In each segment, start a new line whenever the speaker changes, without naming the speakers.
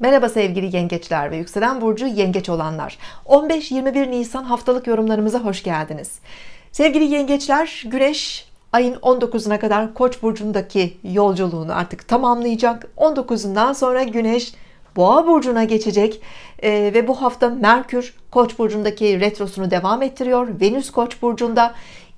Merhaba sevgili yengeçler ve yükselen burcu yengeç olanlar. 15-21 Nisan haftalık yorumlarımıza hoş geldiniz. Sevgili yengeçler, Güneş ayın 19'una kadar Koç burcundaki yolculuğunu artık tamamlayacak. 19'undan sonra Güneş Boğa burcuna geçecek ee, ve bu hafta Merkür Koç burcundaki retrosunu devam ettiriyor. Venüs Koç burcunda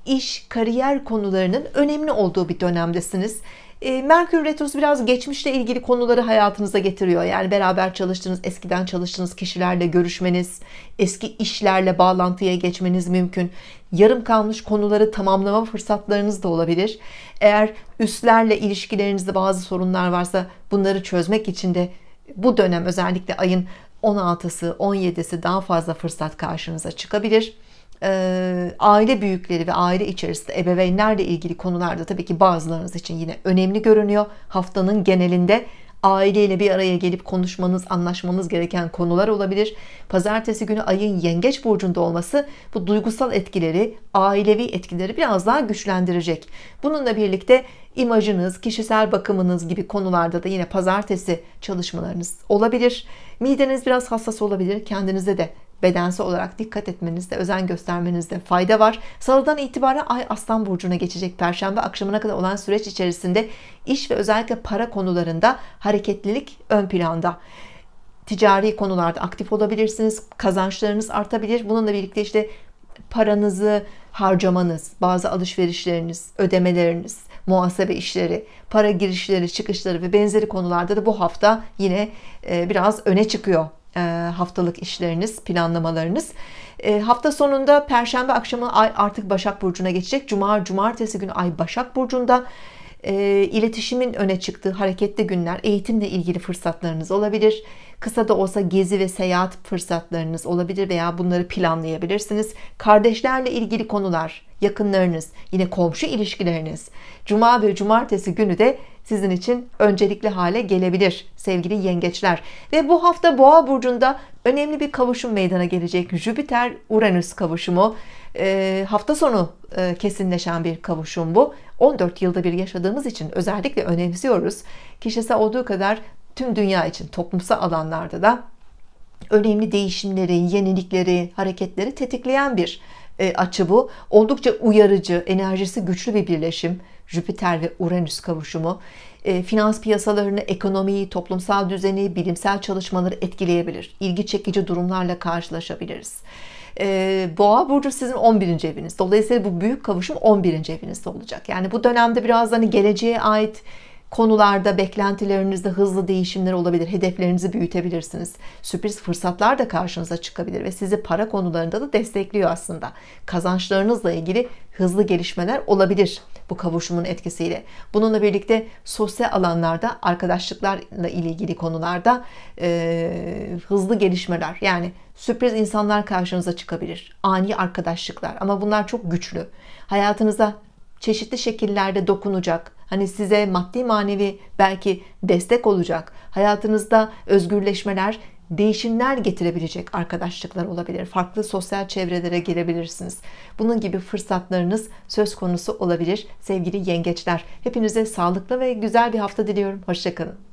iş, kariyer konularının önemli olduğu bir dönemdesiniz. E, Merkür Retrosu biraz geçmişle ilgili konuları hayatınıza getiriyor. Yani beraber çalıştığınız, eskiden çalıştığınız kişilerle görüşmeniz, eski işlerle bağlantıya geçmeniz mümkün. Yarım kalmış konuları tamamlama fırsatlarınız da olabilir. Eğer üstlerle ilişkilerinizde bazı sorunlar varsa bunları çözmek için de bu dönem özellikle ayın 16'sı, 17'si daha fazla fırsat karşınıza çıkabilir e, aile büyükleri ve aile içerisinde ebeveynlerle ilgili konularda tabii ki bazılarınız için yine önemli görünüyor. Haftanın genelinde aileyle bir araya gelip konuşmanız, anlaşmanız gereken konular olabilir. Pazartesi günü ayın yengeç burcunda olması bu duygusal etkileri, ailevi etkileri biraz daha güçlendirecek. Bununla birlikte imajınız, kişisel bakımınız gibi konularda da yine pazartesi çalışmalarınız olabilir. Mideniz biraz hassas olabilir. Kendinize de bedensel olarak dikkat etmenizde, özen göstermenizde fayda var. Salıdan itibaren Ay Aslan burcuna geçecek. Perşembe akşamına kadar olan süreç içerisinde iş ve özellikle para konularında hareketlilik ön planda ticari konularda aktif olabilirsiniz. Kazançlarınız artabilir. Bununla birlikte işte paranızı harcamanız, bazı alışverişleriniz, ödemeleriniz, muhasebe işleri, para girişleri, çıkışları ve benzeri konularda da bu hafta yine e, biraz öne çıkıyor e, haftalık işleriniz, planlamalarınız. E, hafta sonunda perşembe akşamı ay artık Başak Burcu'na geçecek. Cuma, cumartesi günü ay Başak Burcu'nda. E, iletişimin öne çıktığı hareketli günler, eğitimle ilgili fırsatlarınız olabilir. Kısa da olsa gezi ve seyahat fırsatlarınız olabilir veya bunları planlayabilirsiniz. Kardeşlerle ilgili konular, yakınlarınız, yine komşu ilişkileriniz. Cuma ve cumartesi günü de sizin için öncelikli hale gelebilir sevgili yengeçler. Ve bu hafta Boğa burcunda önemli bir kavuşum meydana gelecek. Jüpiter Uranüs kavuşumu e, hafta sonu e, kesinleşen bir kavuşum bu. 14 yılda bir yaşadığımız için özellikle önemsiyoruz. Kişisel olduğu kadar tüm dünya için toplumsal alanlarda da önemli değişimleri, yenilikleri, hareketleri tetikleyen bir e, açı bu. Oldukça uyarıcı, enerjisi güçlü bir birleşim. Jüpiter ve Uranüs kavuşumu e, finans piyasalarını, ekonomiyi, toplumsal düzeni, bilimsel çalışmaları etkileyebilir. İlgi çekici durumlarla karşılaşabiliriz. E, Boğa burcu sizin 11. eviniz. Dolayısıyla bu büyük kavuşum 11. evinizde olacak. Yani bu dönemde biraz hani geleceğe ait konularda beklentilerinizde hızlı değişimler olabilir. Hedeflerinizi büyütebilirsiniz. Sürpriz fırsatlar da karşınıza çıkabilir ve sizi para konularında da destekliyor aslında. Kazançlarınızla ilgili hızlı gelişmeler olabilir bu kavuşumun etkisiyle. Bununla birlikte sosyal alanlarda arkadaşlıklarla ilgili konularda e, hızlı gelişmeler yani sürpriz insanlar karşınıza çıkabilir. Ani arkadaşlıklar ama bunlar çok güçlü. Hayatınıza çeşitli şekillerde dokunacak. Hani size maddi manevi belki destek olacak. Hayatınızda özgürleşmeler, değişimler getirebilecek arkadaşlıklar olabilir. Farklı sosyal çevrelere girebilirsiniz. Bunun gibi fırsatlarınız söz konusu olabilir sevgili yengeçler. Hepinize sağlıklı ve güzel bir hafta diliyorum. Hoşçakalın.